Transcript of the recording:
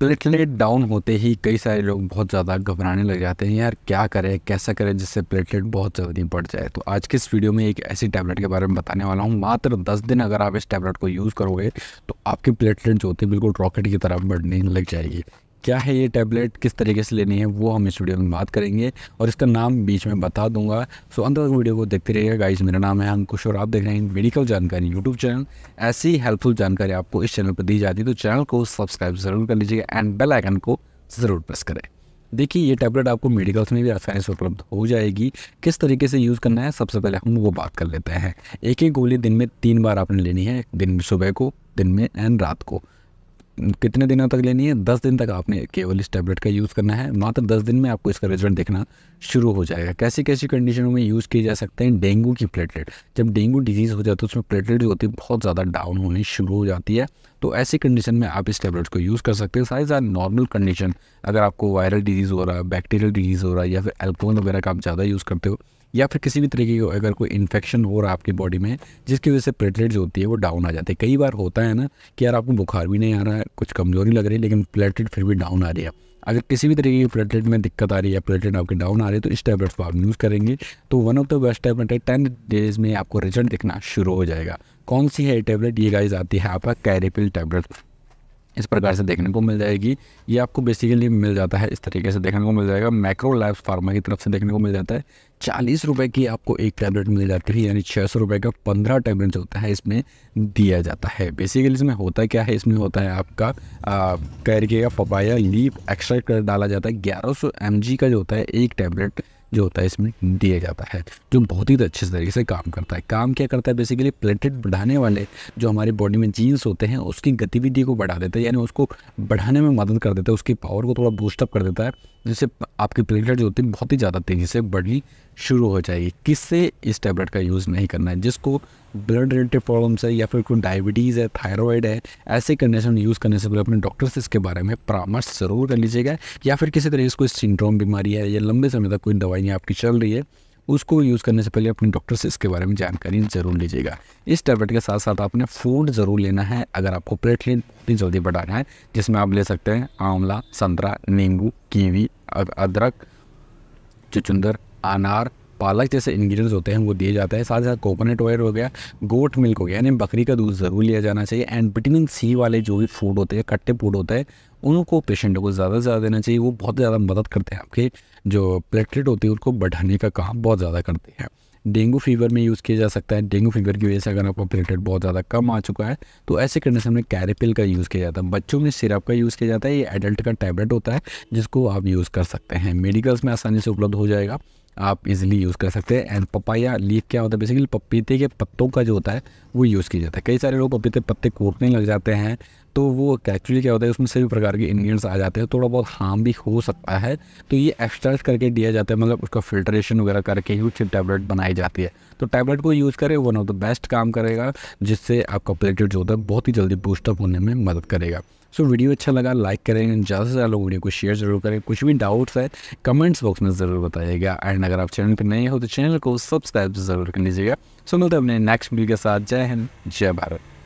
platelet down होते ही कई सारे लोग बहुत ज़्यादा घबराने लग जाते हैं यार क्या करें कैसा करें जिससे प्लेटलेट बहुत जल्दी बढ़ जाए तो आज के इस वीडियो में एक ऐसी टैबलेट के बारे में बताने वाला हूँ मात्र 10 दिन अगर आप इस टैबलेट को यूज़ करोगे तो आपकी प्लेटलेट जो होती है बिल्कुल रॉकेट की तरफ बढ़ने लग जाएगी क्या है ये टैबलेट किस तरीके से लेनी है वो हम इस वीडियो में बात करेंगे और इसका नाम बीच में बता दूंगा सो अंत तक वीडियो को देखते रहिएगा गाइस मेरा नाम है अंकुश और आप देख रहे हैं मेडिकल जानकारी यूट्यूब चैनल ऐसी हेल्पफुल जानकारी आपको इस चैनल पर दी जाती है तो चैनल को सब्सक्राइब ज़रूर कर लीजिएगा एंड बेल आइकन को ज़रूर प्रेस करें देखिए ये टैबलेट आपको मेडिकल्स में भी आसानी से उपलब्ध हो जाएगी किस तरीके से यूज़ करना है सबसे पहले हम वो बात कर लेते हैं एक एक गोली दिन में तीन बार आपने लेनी है दिन में सुबह को दिन में एंड रात को कितने दिनों तक लेनी है दस दिन तक आपने केवल इस टैबलेट का यूज़ करना है मात्र दस दिन में आपको इसका रिजल्ट देखना शुरू हो जाएगा कैसी कैसी कंडीशनों में यूज़ किए जा सकते हैं डेंगू की प्लेटलेट जब डेंगू डिजीज़ हो जाती है तो उसमें प्लेटलेट जो होती है बहुत ज़्यादा डाउन होनी शुरू हो जाती है तो ऐसी कंडीशन में आप इस टैबलेट्स को यूज़ कर सकते हैं साइज आर नॉर्मल कंडीशन अगर आपको वायरल डिजीज़ हो रहा है बैक्टीरियल डिजीज़ हो रहा है या फिर एल्कोहल वगैरह का आप ज़्यादा यूज़ करते हो या फिर किसी भी तरीके की अगर कोई इन्फेक्शन हो रहा है आपकी बॉडी में जिसकी वजह से प्लेटलेट्स होती है वो डाउन आ जाते हैं कई बार होता है ना कि यार आपको बुखार भी नहीं आ रहा है कुछ कमज़ोरी लग रही है लेकिन प्लेटलेट फिर भी डाउन आ रही है अगर किसी भी तरीके की प्लेटलेट में दिक्कत आ रही है प्लेटलेट आपके डाउन आ रही है तो इस टैबलेट को आप यूज़ करेंगे तो one of the best tablet है टेन डेज में आपको रिजल्ट दिखना शुरू हो जाएगा कौन सी है ये टैबलेट ये गाइज आती है आपका कैरेपिल टैबलेट इस प्रकार से देखने को मिल जाएगी ये आपको बेसिकली मिल जाता है इस तरीके से देखने को मिल जाएगा मैक्रो लैब्स फार्मा की तरफ से देखने को मिल जाता है चालीस रुपए की आपको एक टैबलेट मिल जाती है यानी छः सौ रुपये का पंद्रह टैबलेट जो होता है इसमें दिया जाता है बेसिकली इसमें होता क्या है इसमें होता है आपका कैरिके का पपाया लीप एक्सट्रैक्ट कर डाला जाता है ग्यारह सौ एम जी का जो होता है एक टैबलेट जो होता है इसमें दिया जाता है जो बहुत ही अच्छे तरीके से काम करता है काम क्या करता है बेसिकली प्लेटेट बढ़ाने वाले जो हमारे बॉडी में जीन्स होते हैं उसकी गतिविधि को बढ़ा देता है यानी उसको बढ़ाने में मदद कर देता है उसकी पावर को थोड़ा बूस्टअप कर देता है जिससे आपकी प्लेटलेट जो होती है बहुत ही ज़्यादा तेज़ी से बढ़नी शुरू हो जाएगी किससे इस टैबलेट का यूज़ नहीं करना है जिसको ब्लड रिलेटेड प्रॉब्लम्स है या फिर कोई डायबिटीज़ है थायरॉयड है ऐसे कंडीशन यूज़ करने से पहले अपने डॉक्टर से इसके बारे में परामर्श ज़रूर कर लीजिएगा या फिर किसी तरह से कोई सिंड्रोम बीमारी है या लंबे समय तक कोई दवाइयाँ आपकी चल रही है उसको यूज़ करने से पहले अपने डॉक्टर से इसके बारे में जानकारी ज़रूर लीजिएगा इस टैबलेट के साथ साथ आपने फूड ज़रूर लेना है अगर आपको प्लेटलेट इतनी जल्दी बढ़ाना है जिसमें आप ले सकते हैं आंवला संतरा नींबू कीवी अदरक चुचुंदर अनार पालक जैसे इन्ग्रीडियंट्स होते हैं वो दिए जाते हैं साथ ही साथ कोकोनट ऑयल हो गया गोट मिल्क हो गया यानी बकरी का दूध ज़रूर लिया जाना चाहिए एंड विटामिन सी वाले जो भी फूड होते हैं कट्टे फूड होते हैं उनको पेशेंट को ज़्यादा से ज़्यादा देना चाहिए वो बहुत ज़्यादा मदद करते हैं आपके जो प्लेटलेट होती है उनको बढ़ाने का काम बहुत ज़्यादा करते हैं डेंगू फीवर में यूज़ किया जा सकता है डेंगू फीवर की वजह से अगर आपका प्लेटलेट बहुत ज़्यादा कम आ चुका है तो ऐसे करने से हमने कैरेपिल का यूज़ किया जाता है बच्चों में सिरप का यूज़ किया जाता है ये एडल्ट का टैबलेट होता है जिसको आप यूज़ कर सकते हैं मेडिकल्स में आसानी से उपलब्ध हो जाएगा आप इजीली यूज़ कर सकते हैं एंड पपाया लीफ क्या होता है बेसिकली पपीते के पत्तों का जो होता है वो यूज़ किया जाता है कई सारे लोग पपीते पत्ते कोटने लग जाते हैं तो वो एक्चुअली क्या होता है उसमें सभी प्रकार के इन्ग्रीडियंट्स आ जाते हैं थोड़ा बहुत हार्म भी हो सकता है तो ये एक्सट्रैक्ट करके दिया जाता है मतलब उसका फिल्ट्रेशन वगैरह करके ही उससे टैबलेट बनाई जाती है तो टैबलेट को यूज़ करें वन ऑफ द बेस्ट काम करेगा जिससे आपका प्लेटेड जो होता है बहुत ही जल्दी बूस्टअप होने में मदद करेगा सो so, वीडियो अच्छा लगा लाइक करें ज़्यादा से ज़्यादा लोग वीडियो को शेयर जरूर करें कुछ भी डाउट्स है कमेंट्स बॉक्स में ज़रूर बताइएगा एंड अगर आप चैनल पर नए हो तो चैनल को सब्सक्राइब ज़रूर कर लीजिएगा सो so, मिलते हैं अपने नेक्स्ट वीडियो के साथ जय हिंद जय भारत